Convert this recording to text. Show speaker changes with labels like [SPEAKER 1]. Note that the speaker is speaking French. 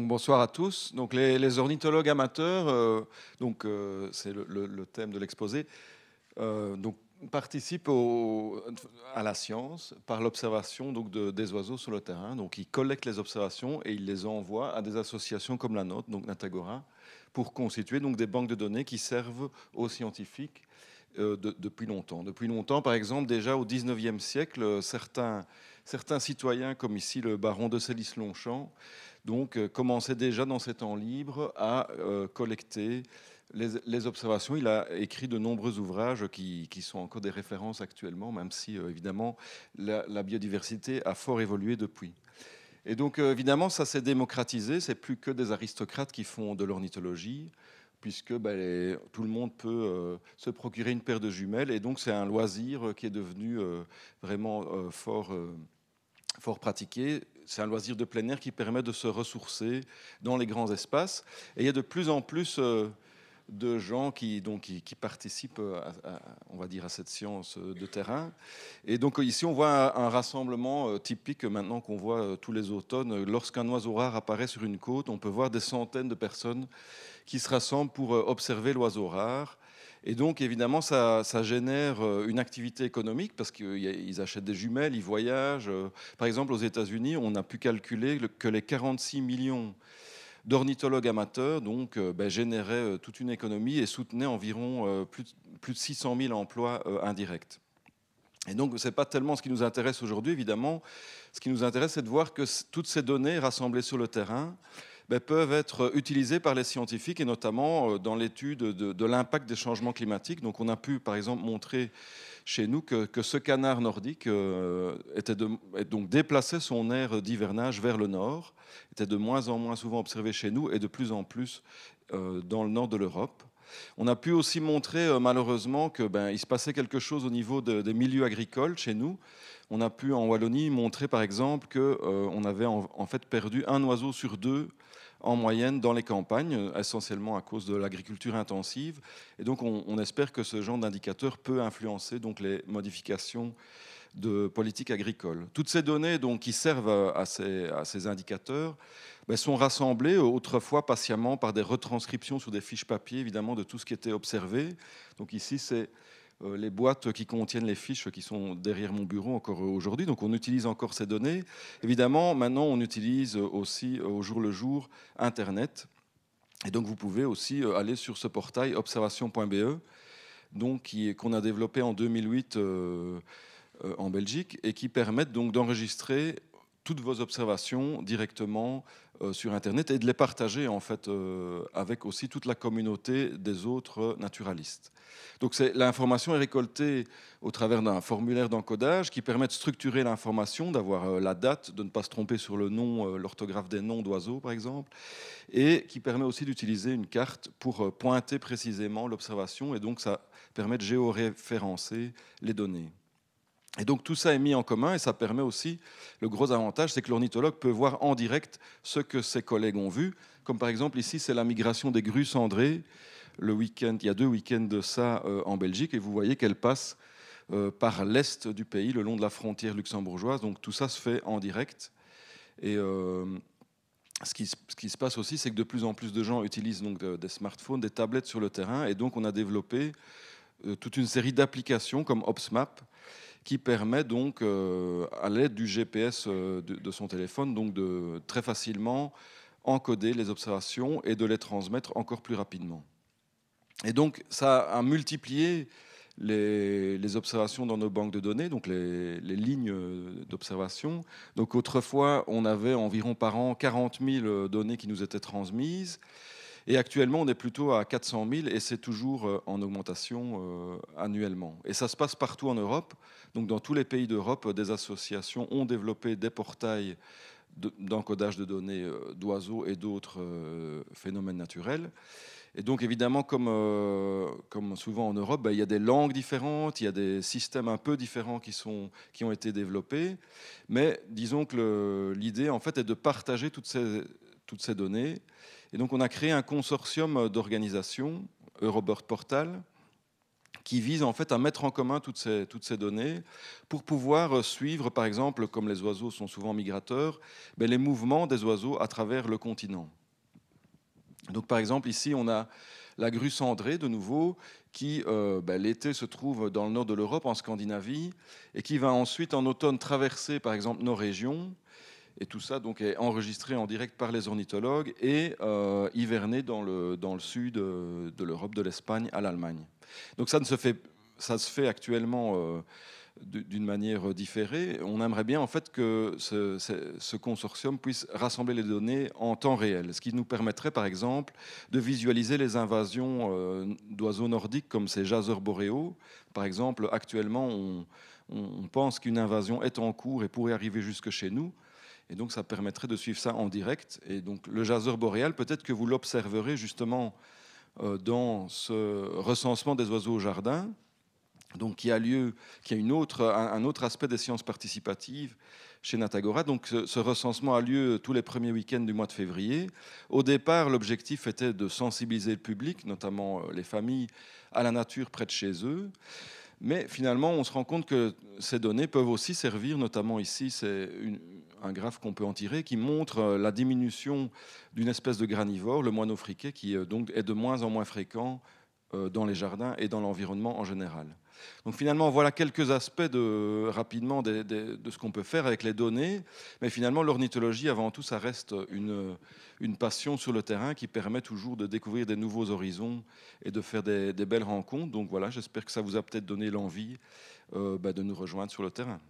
[SPEAKER 1] bonsoir à tous. Donc, les, ornithologues amateurs, euh, euh, c'est le, thème de l'exposé, euh, participent à la science par l'observation des oiseaux sur le terrain. Donc, ils collectent les observations et ils les envoient à des associations comme la nôtre, donc Natagora, pour constituer donc des banques de données qui servent aux scientifiques depuis longtemps. Depuis longtemps, par exemple, déjà au XIXe siècle, certains certains citoyens, comme ici le baron de Célis-Longchamp, donc euh, déjà dans ses temps libres à euh, collecter les, observations. Il a écrit de nombreux ouvrages qui, sont encore des références actuellement, même si euh, évidemment la, la, biodiversité a fort évolué depuis. Et donc évidemment ça s'est démocratisé, c'est plus que des aristocrates qui font de l'ornithologie puisque bah, tout le monde peut euh, se procurer une paire de jumelles. Et donc, c'est un loisir euh, qui est devenu euh, vraiment fort, fort pratiqué. C'est un loisir de plein air qui permet de se ressourcer dans les grands espaces. Et il y a de plus en plus de gens qui, donc, qui, participent, à, on va dire, à cette science de terrain. Et donc ici, on voit un, rassemblement euh, typique maintenant qu'on voit euh, tous les automnes. Lorsqu'un oiseau rare apparaît sur une côte, on peut voir des centaines de personnes qui se rassemblent pour euh, observer l'oiseau rare. Et donc, évidemment, ça, ça, génère une activité économique parce qu'ils achètent des jumelles, ils voyagent. Par exemple, aux États-Unis, on a pu calculer que les 46 millions d'ornithologues amateurs, donc euh, ben, euh, toute une économie et soutenait environ euh, plus, de 600 000 emplois indirects. Et donc, ce n'est pas tellement ce qui nous intéresse aujourd'hui, évidemment. Ce qui nous intéresse, c'est de voir que toutes ces données rassemblées sur le terrain, ben, peuvent être utilisées par les scientifiques et notamment euh, dans l'étude de, l'impact des changements climatiques. Donc on a pu par exemple montrer chez nous que, ce canard nordique euh, était donc déplaçait son aire d'hivernage vers le nord, était de moins en moins souvent observé chez nous et de plus en plus euh, dans le nord de l'Europe. On a pu aussi montrer euh, malheureusement que ben, il se passait quelque chose au niveau des milieux agricoles chez nous. On a pu en Wallonie montrer par exemple qu'on euh, avait en, fait perdu un oiseau sur deux en moyenne dans les campagnes, euh, essentiellement à cause de l'agriculture intensive. Et donc on, espère que ce genre d'indicateur peut influencer donc les modifications de politique agricole. Toutes ces données donc, qui servent à ces, à ces indicateurs ben, sont rassemblées euh, autrefois patiemment par des retranscriptions sur des fiches papier, évidemment, de tout ce qui était observé. Donc ici, c'est euh, les boîtes qui contiennent les fiches qui sont derrière mon bureau encore euh, aujourd'hui. Donc on utilise encore ces données. Évidemment, maintenant, on utilise aussi au jour le jour Internet. Et donc vous pouvez aussi aller sur ce portail observation.be, donc qu'on a développé en 2008. Euh, en Belgique et qui permettent donc d'enregistrer toutes vos observations directement euh, sur Internet et de les partager en fait euh, avec aussi toute la communauté des autres naturalistes. Donc l'information est récoltée au travers d'un formulaire d'encodage qui permet de structurer l'information, d'avoir la date, de ne pas se tromper sur le nom, l'orthographe des noms d'oiseaux par exemple, et qui permet aussi d'utiliser une carte pour pointer précisément l'observation et donc ça permet de géoréférencer les données. Et donc tout ça est mis en commun et ça permet aussi, le gros avantage, c'est que l'ornithologue peut voir en direct ce que ses collègues ont vu, comme par exemple ici c'est la migration des grues cendrées, le week-end, il y a deux week-ends de ça euh, en Belgique, et vous voyez qu'elle passe euh, par l'est du pays, le long de la frontière luxembourgeoise, donc tout ça se fait en direct. Et euh, ce, qui, ce, qui, se passe aussi, c'est que de plus en plus de gens utilisent donc des smartphones, des tablettes sur le terrain, et donc on a développé toute une série d'applications comme OpsMap qui permet donc, euh, à l'aide du GPS euh, de, son téléphone, donc de très facilement encoder les observations et de les transmettre encore plus rapidement. Et donc, ça a multiplié les, observations dans nos banques de données, donc les, les lignes d'observation. Donc autrefois, on avait environ par an 40 000 données qui nous étaient transmises. Et actuellement, on est plutôt à 400 000 et c'est toujours euh, en augmentation euh, annuellement. Et ça se passe partout en Europe. Donc dans tous les pays d'Europe, des associations ont développé des portails d'encodage de données euh, d'oiseaux et d'autres phénomènes naturels. Et donc évidemment, comme, comme souvent en Europe, bah, il y a des langues différentes, il y a des systèmes un peu différents qui, sont, qui ont été développés. Mais disons que l'idée, en fait, est de partager toutes ces toutes ces données. Et donc on a créé un consortium d'organisations, Eurobird Portal, qui vise en fait à mettre en commun toutes ces, toutes ces données pour pouvoir suivre, par exemple, comme les oiseaux sont souvent migrateurs, ben, les mouvements des oiseaux à travers le continent. Donc par exemple, ici, on a la grue cendrée, de nouveau, qui euh, ben, l'été se trouve dans le nord de l'Europe, en Scandinavie, et qui va ensuite en automne traverser, par exemple, nos régions, et tout ça donc est enregistré en direct par les ornithologues et euh, hiverné dans le, dans le sud euh, de l'Europe, de l'Espagne à l'Allemagne. Donc ça, ne se fait, ça se fait actuellement euh, d'une manière différée. On aimerait bien en fait que ce, consortium puisse rassembler les données en temps réel, ce qui nous permettrait par exemple de visualiser les invasions d'oiseaux nordiques comme ces jaseurs boréaux. Par exemple, actuellement, on pense qu'une invasion est en cours et pourrait arriver jusque chez nous. Et donc ça permettrait de suivre ça en direct. Et donc le jaseur boréal, peut-être que vous l'observerez justement euh, dans ce recensement des oiseaux au jardin, donc qui a lieu, qui a une autre, un, autre aspect des sciences participatives chez Natagora. Donc ce recensement a lieu tous les premiers week-ends du mois de février. Au départ, l'objectif était de sensibiliser le public, notamment euh, les familles, à la nature près de chez eux. Mais finalement, on se rend compte que ces données peuvent aussi servir, notamment ici, c'est une, un graphe qu'on peut en tirer qui montre euh, la diminution d'une espèce de granivore, le moineau friquet, qui euh, donc est de moins en moins fréquent euh, dans les jardins et dans l'environnement en général. Donc finalement, voilà quelques aspects rapidement de, ce qu'on peut faire avec les données. Mais finalement, l'ornithologie, avant tout, ça reste une, une, passion sur le terrain qui permet toujours de découvrir des nouveaux horizons et de faire des, belles rencontres. Donc voilà, j'espère que ça vous a peut-être donné l'envie bah, de nous rejoindre sur le terrain.